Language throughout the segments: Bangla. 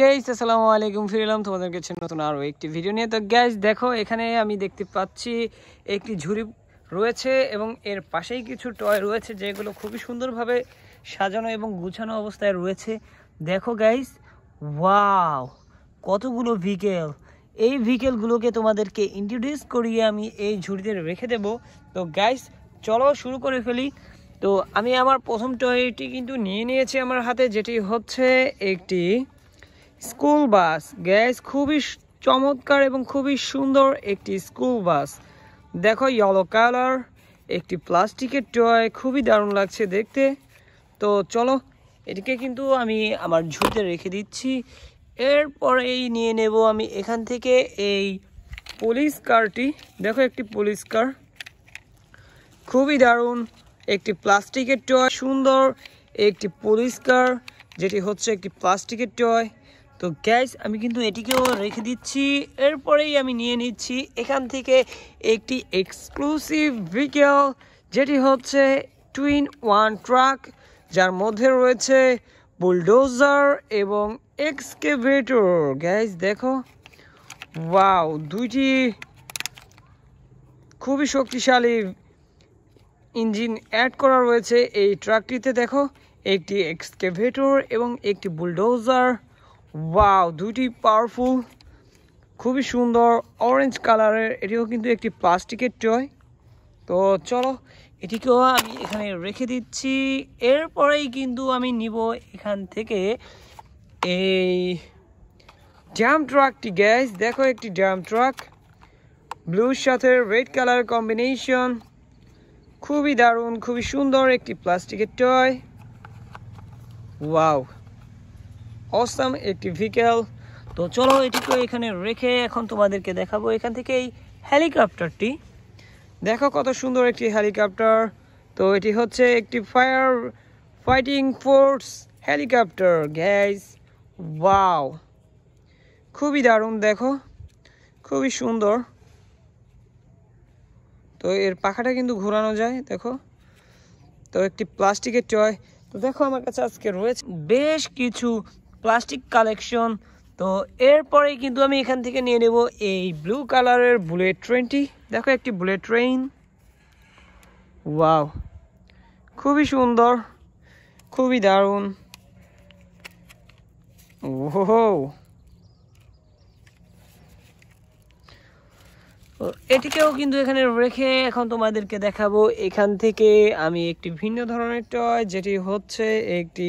গাইস আসসালামু আলাইকুম তোমাদের কাছে নতুন আরও একটি ভিডিও নিয়ে তো গ্যাস দেখো এখানে আমি দেখতে পাচ্ছি একটি ঝুড়ি রয়েছে এবং এর পাশেই কিছু টয় রয়েছে যেগুলো খুবই সুন্দরভাবে সাজানো এবং গুছানো অবস্থায় রয়েছে দেখো গাইস ওয়াও কতগুলো ভিকেল এই ভিকেলগুলোকে তোমাদেরকে ইন্ট্রোডিউস করিয়ে আমি এই ঝুড়িতে রেখে দেব তো গাইস চলো শুরু করে ফেলি তো আমি আমার প্রথম টয়টি কিন্তু নিয়ে নিয়েছি আমার হাতে যেটি হচ্ছে একটি স্কুল বাস গ্যাস খুবই চমৎকার এবং খুবই সুন্দর একটি স্কুল বাস দেখো ইয়েলো কালার একটি প্লাস্টিকের টয় খুবই দারুণ লাগছে দেখতে তো চলো এটিকে কিন্তু আমি আমার ঝুঁতে রেখে দিচ্ছি এরপরেই নিয়ে নেব আমি এখান থেকে এই পুলিশ কারটি দেখো একটি পুলিশ কার খুবই দারুণ একটি প্লাস্টিকের টয় সুন্দর একটি পুলিশ কার যেটি হচ্ছে একটি প্লাস্টিকের টয় তো গ্যাস আমি কিন্তু এটিকেও রেখে দিচ্ছি এরপরেই আমি নিয়ে নিচ্ছি এখান থেকে একটি এক্সক্লুসিভ ভিকেল যেটি হচ্ছে টুইন ওয়ান ট্রাক যার মধ্যে রয়েছে বুলডোজার এবং এক্সকেভেটর গ্যাস দেখো ওয়াও দুইটি খুবই শক্তিশালী ইঞ্জিন অ্যাড করা রয়েছে এই ট্রাকটিতে দেখো একটি এক্সকেভেটর এবং একটি বুলডোজার ওয়াও দুটি পাওয়ারফুল খুবই সুন্দর অরেঞ্জ কালারের এটিও কিন্তু একটি প্লাস্টিকের টয় তো চলো এটিকেও আমি এখানে রেখে দিচ্ছি এরপরেই কিন্তু আমি নিব এখান থেকে এই ড্যাম ট্রাকটি গ্যাস দেখো একটি ড্যাম ট্রাক ব্লুর সাথে রেড কালার কম্বিনেশন খুবই দারুণ খুবই সুন্দর একটি প্লাস্টিকের টয় ওয়াও অসম একটি ভেহিকেল তো চলো এটিকে এখানে রেখে এখন তোমাদেরকে দেখাবো এখান থেকে এই হেলিকপ্টারটি দেখো কত সুন্দর একটি হেলিকপ্টার তো এটি হচ্ছে একটি fire fighting force helicopter guys wow খুবই দারুণ দেখো খুবই সুন্দর তো এর পাখাটা কিন্তু ঘোরানো যায় দেখো তো একটি প্লাস্টিকের টয় তো দেখো আমার কাছে আজকে রয়েছে বেশ কিছু প্লাস্টিক কালেকশন তো এরপরে কিন্তু আমি এখান থেকে নিয়ে নেব এই ব্লু কালারের বুলেট ট্রেনটি দেখো একটি বুলেট ট্রেন ওয়াও খুবই সুন্দর খুবই দারুণ ও এটিকেও কিন্তু এখানে রেখে এখন তোমাদেরকে দেখাবো এখান থেকে আমি একটি ভিন্ন ধরনের টয় যেটি হচ্ছে একটি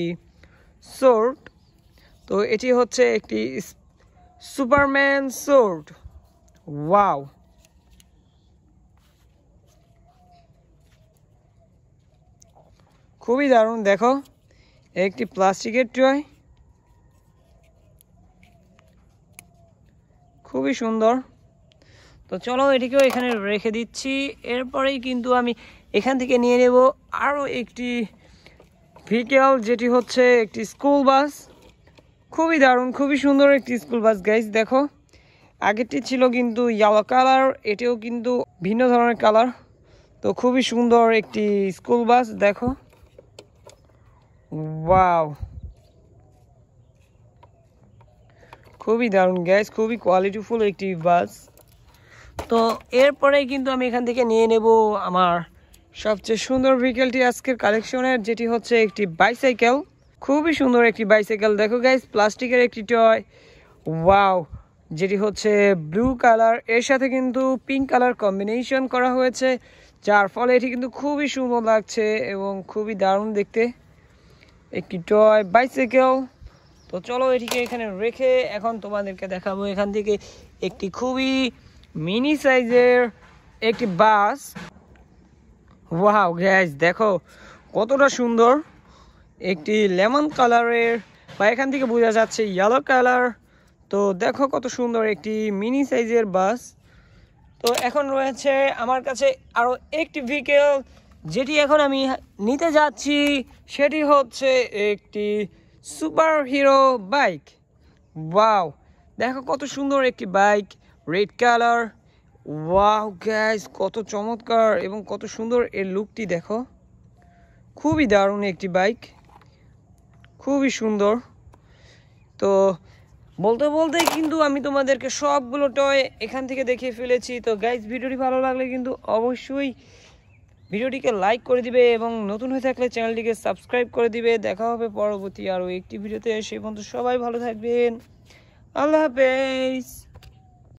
সোর্ট তো এটি হচ্ছে একটি সুপারম্যান সোর্ড ওয়াও খুবই দারুণ দেখো একটি প্লাস্টিকের টয় খুবই সুন্দর তো চলো এটিকেও এখানে রেখে দিচ্ছি এরপরেই কিন্তু আমি এখান থেকে নিয়ে নেব আরও একটি ভিকেল যেটি হচ্ছে একটি স্কুল বাস খুবই দারুণ খুবই সুন্দর একটি স্কুল বাস গাইজ দেখো আগেরটি ছিল কিন্তু ইয়ালো কালার এটিও কিন্তু ভিন্ন ধরনের কালার তো খুবই সুন্দর একটি স্কুল বাস দেখো ওয়াও খুবই দারুণ গ্যাস খুবই কোয়ালিটিফুল একটি বাস তো এরপরে কিন্তু আমি এখান থেকে নিয়ে নেব আমার সবচেয়ে সুন্দর ভেহিকেলটি আজকের কালেকশনের যেটি হচ্ছে একটি বাইসাইকেল খুবই সুন্দর একটি বাইসাইকেল দেখো গাইজ প্লাস্টিকের একটি টয় ওয়াও যেটি হচ্ছে ব্লু কালার এর সাথে কিন্তু পিঙ্ক কালার কম্বিনেশন করা হয়েছে যার ফলে এটি কিন্তু খুবই সুন্দর লাগছে এবং খুবই দারুণ দেখতে একটি টয় বাইসাইকেল তো চলো এটিকে এখানে রেখে এখন তোমাদেরকে দেখাবো এখান থেকে একটি খুবই মিনি সাইজের একটি বাস ওয়াও গ্যাস দেখো কতটা সুন্দর একটি লেমন কালারের বা এখান থেকে বোঝা যাচ্ছে ইয়েলো কালার তো দেখো কত সুন্দর একটি মিনি সাইজের বাস তো এখন রয়েছে আমার কাছে আরও একটি ভেহিকেল যেটি এখন আমি নিতে যাচ্ছি সেটি হচ্ছে একটি সুপার হিরো বাইক ওয়াও দেখো কত সুন্দর একটি bike red colour wow guys কত চমৎকার এবং কত সুন্দর এর লুকটি দেখো খুবই দারুণ একটি বাইক খুবই সুন্দর তো বলতে বলতে কিন্তু আমি তোমাদেরকে সবগুলো টয় এখান থেকে দেখিয়ে ফেলেছি তো গাইজ ভিডিওটি ভালো লাগলে কিন্তু অবশ্যই ভিডিওটিকে লাইক করে দিবে এবং নতুন হয়ে থাকলে চ্যানেলটিকে সাবস্ক্রাইব করে দিবে দেখা হবে পরবর্তী আরও একটি ভিডিওতে সেই পর্যন্ত সবাই ভালো থাকবেন আল্লাহ হাফেজ